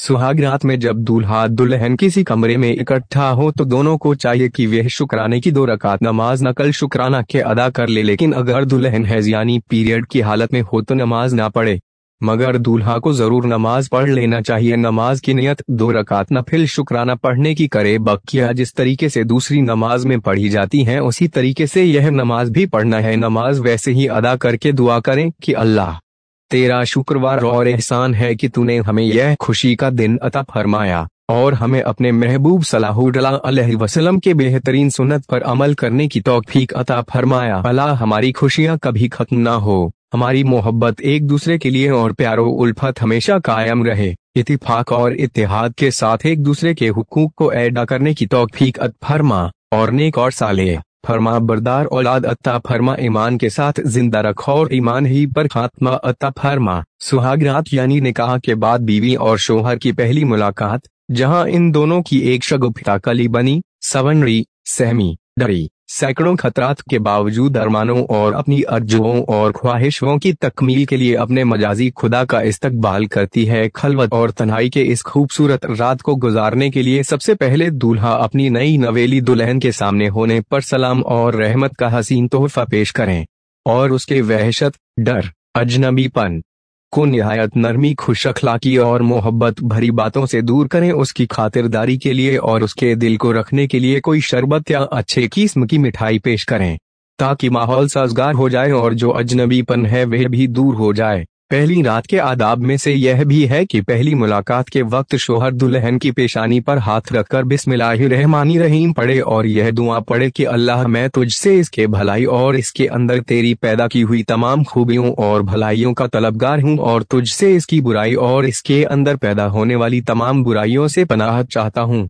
सुहाग रात में जब दूल्हा दुल्हन किसी कमरे में इकट्ठा हो तो दोनों को चाहिए कि वह शुक्राने की दो रकात नमाज नकल शुक्राना के अदा कर ले लेकिन अगर दुल्हन हैज यानी पीरियड की हालत में हो तो नमाज ना पढ़े मगर दूल्हा को जरूर नमाज पढ़ लेना चाहिए नमाज की नियत दो रकात नफिल शुक्राना पढ़ने की करे बकिया जिस तरीके से दूसरी नमाज में पढ़ी जाती है उसी तरीके से यह नमाज भी पढ़ना है नमाज वैसे ही अदा करके दुआ करें कि अल्लाह तेरा शुक्रवार और एहसान है कि तूने हमें यह खुशी का दिन अता फरमाया और हमें अपने महबूब सलाहुल्ला वसलम के बेहतरीन सुनत पर अमल करने की तोफीक अता फरमाया अला हमारी खुशियाँ कभी खत्म ना हो हमारी मोहब्बत एक दूसरे के लिए और प्यारो उल्फत हमेशा कायम रहे इतिफाक और इतिहाद के साथ एक दूसरे के हुकूक को ऐडा करने की तोफीक अत फरमा और नेक और साले फरमा बरदार औलाद अता फरमा ईमान के साथ जिंदा रखो और ईमान ही पर खात्मा अता फरमा सुहागरात यानी ने कहा के बाद बीवी और शोहर की पहली मुलाकात जहां इन दोनों की एक शगुफ्ता कली बनी सवनरी सहमी डरी सैकड़ों खतरात के बावजूद अरमानों और अपनी अर्जुओं और ख्वाहिशों की तकमील के लिए अपने मजाजी खुदा का इस्तकबाल करती है खलवत और तनाई के इस खूबसूरत रात को गुजारने के लिए सबसे पहले दूल्हा अपनी नई नवेली दुल्हन के सामने होने पर सलाम और रहमत का हसीन तोहफा पेश करें और उसके वहशत डर अजनबीपन को निहायत नरमी खुश अखलाकी और मोहब्बत भरी बातों से दूर करें उसकी खातिरदारी के लिए और उसके दिल को रखने के लिए कोई शरबत या अच्छे किस्म की मिठाई पेश करें ताकि माहौल साजगार हो जाए और जो अजनबीपन है वह भी दूर हो जाए पहली रात के आदाब में से यह भी है कि पहली मुलाकात के वक्त शोहर दुल्हन की पेशानी पर हाथ रखकर बिस्मिल्लाहिर्रहमानी रहीम पढ़े और यह दुआ पढ़े कि अल्लाह मैं तुझसे इसके भलाई और इसके अंदर तेरी पैदा की हुई तमाम खूबियों और भलाइयों का तलबगार हूँ और तुझसे इसकी बुराई और इसके अंदर पैदा होने वाली तमाम बुराइयों से पनाह चाहता हूँ